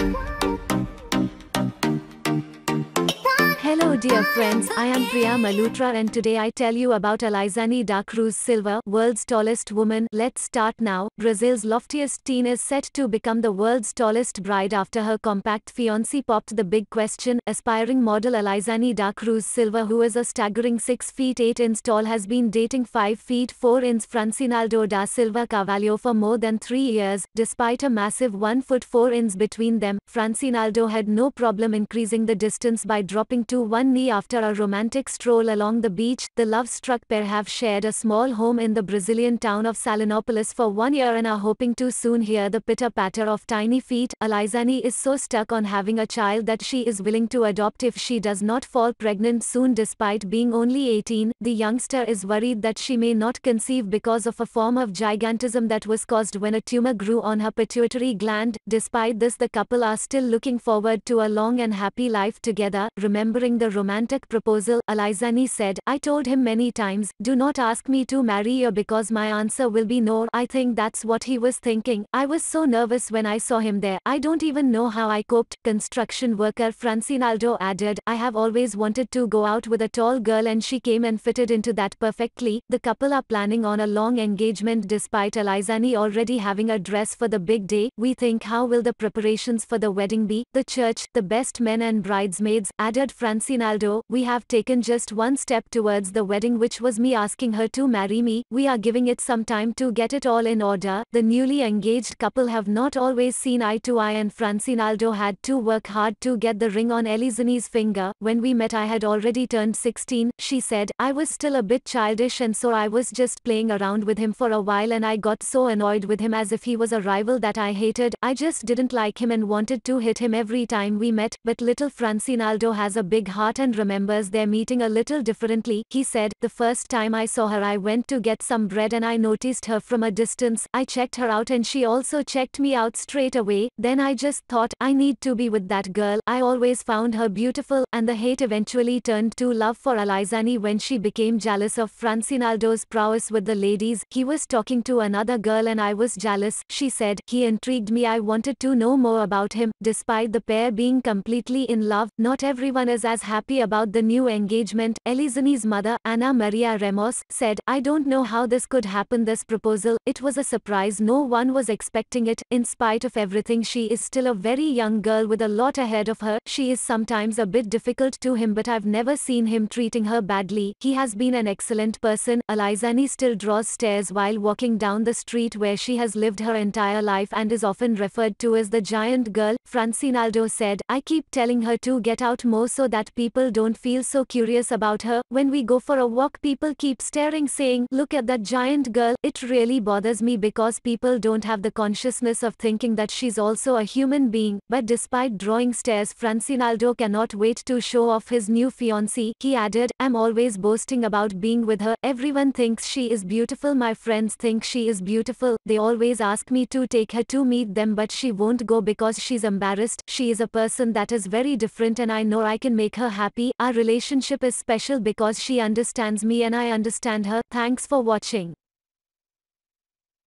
Bye. dear friends, I am Priya Malutra and today I tell you about Elizani da Cruz Silva, world's tallest woman. Let's start now. Brazil's loftiest teen is set to become the world's tallest bride after her compact fiancé popped the big question. Aspiring model Elizani da Cruz Silva who is a staggering 6 feet 8 inches tall has been dating 5 feet 4 inches Francinaldo da Silva Cavalho for more than 3 years. Despite a massive 1 foot 4 inches between them, Francinaldo had no problem increasing the distance by dropping to 1 after a romantic stroll along the beach, the love-struck pair have shared a small home in the Brazilian town of Salinopolis for one year and are hoping to soon hear the pitter-patter of tiny feet. Alizani is so stuck on having a child that she is willing to adopt if she does not fall pregnant soon despite being only 18. The youngster is worried that she may not conceive because of a form of gigantism that was caused when a tumor grew on her pituitary gland. Despite this the couple are still looking forward to a long and happy life together, remembering the romance romantic proposal, Alizani said, I told him many times, do not ask me to marry you because my answer will be no. I think that's what he was thinking. I was so nervous when I saw him there. I don't even know how I coped. Construction worker Francinaldo added, I have always wanted to go out with a tall girl and she came and fitted into that perfectly. The couple are planning on a long engagement despite Alizani already having a dress for the big day. We think how will the preparations for the wedding be? The church, the best men and bridesmaids, added Francinaldo Aldo, we have taken just one step towards the wedding which was me asking her to marry me, we are giving it some time to get it all in order, the newly engaged couple have not always seen eye to eye and Francinaldo had to work hard to get the ring on Elizani's finger, when we met I had already turned 16, she said, I was still a bit childish and so I was just playing around with him for a while and I got so annoyed with him as if he was a rival that I hated, I just didn't like him and wanted to hit him every time we met, but little Francinaldo has a big heart and remembers their meeting a little differently. He said, The first time I saw her, I went to get some bread and I noticed her from a distance. I checked her out and she also checked me out straight away. Then I just thought, I need to be with that girl. I always found her beautiful, and the hate eventually turned to love for Alizani when she became jealous of Francinaldo's prowess with the ladies. He was talking to another girl and I was jealous, she said. He intrigued me. I wanted to know more about him. Despite the pair being completely in love, not everyone is as happy happy about the new engagement, Elizani's mother, Ana Maria Ramos, said, I don't know how this could happen this proposal, it was a surprise no one was expecting it, in spite of everything she is still a very young girl with a lot ahead of her, she is sometimes a bit difficult to him but I've never seen him treating her badly, he has been an excellent person, Elizani still draws stares while walking down the street where she has lived her entire life and is often referred to as the giant girl, Francinaldo said, I keep telling her to get out more so that people people don't feel so curious about her. When we go for a walk, people keep staring, saying, Look at that giant girl. It really bothers me because people don't have the consciousness of thinking that she's also a human being. But despite drawing stares, Francinaldo cannot wait to show off his new fiancée. He added, I'm always boasting about being with her. Everyone thinks she is beautiful. My friends think she is beautiful. They always ask me to take her to meet them, but she won't go because she's embarrassed. She is a person that is very different, and I know I can make her happy happy. Our relationship is special because she understands me and I understand her. Thanks for watching.